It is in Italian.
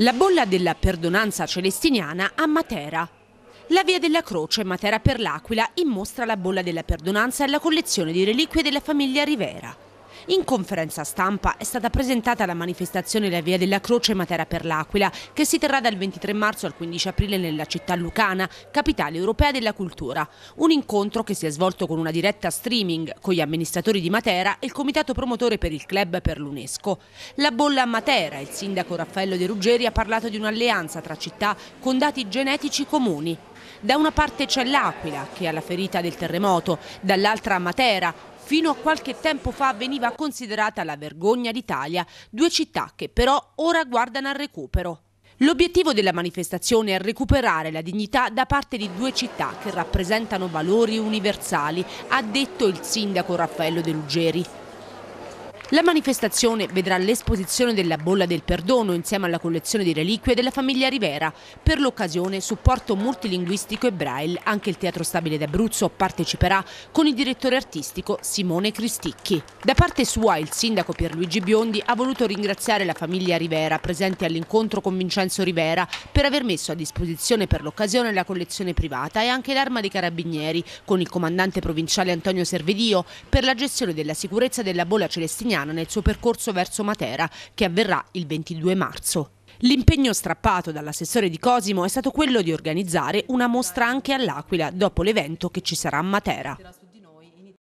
La bolla della perdonanza celestiniana a Matera. La Via della Croce Matera per l'Aquila in mostra la bolla della perdonanza e la collezione di reliquie della famiglia Rivera. In conferenza stampa è stata presentata la manifestazione La Via della Croce Matera per l'Aquila, che si terrà dal 23 marzo al 15 aprile nella città lucana, capitale europea della cultura. Un incontro che si è svolto con una diretta streaming con gli amministratori di Matera e il comitato promotore per il club per l'UNESCO. La bolla a Matera, il sindaco Raffaello De Ruggeri ha parlato di un'alleanza tra città con dati genetici comuni. Da una parte c'è l'Aquila, che ha la ferita del terremoto, dall'altra Matera, Fino a qualche tempo fa veniva considerata la vergogna d'Italia, due città che però ora guardano al recupero. L'obiettivo della manifestazione è recuperare la dignità da parte di due città che rappresentano valori universali, ha detto il sindaco Raffaello De Ruggeri. La manifestazione vedrà l'esposizione della bolla del perdono insieme alla collezione di reliquie della famiglia Rivera. Per l'occasione supporto multilinguistico e braille. Anche il Teatro Stabile d'Abruzzo parteciperà con il direttore artistico Simone Cristicchi. Da parte sua il sindaco Pierluigi Biondi ha voluto ringraziare la famiglia Rivera presente all'incontro con Vincenzo Rivera per aver messo a disposizione per l'occasione la collezione privata e anche l'arma dei carabinieri con il comandante provinciale Antonio Servedio per la gestione della sicurezza della bolla celestina Fagnana nel suo percorso verso Matera, che avverrà il 22 marzo. L'impegno strappato dall'assessore di Cosimo è stato quello di organizzare una mostra anche all'Aquila dopo l'evento che ci sarà a Matera.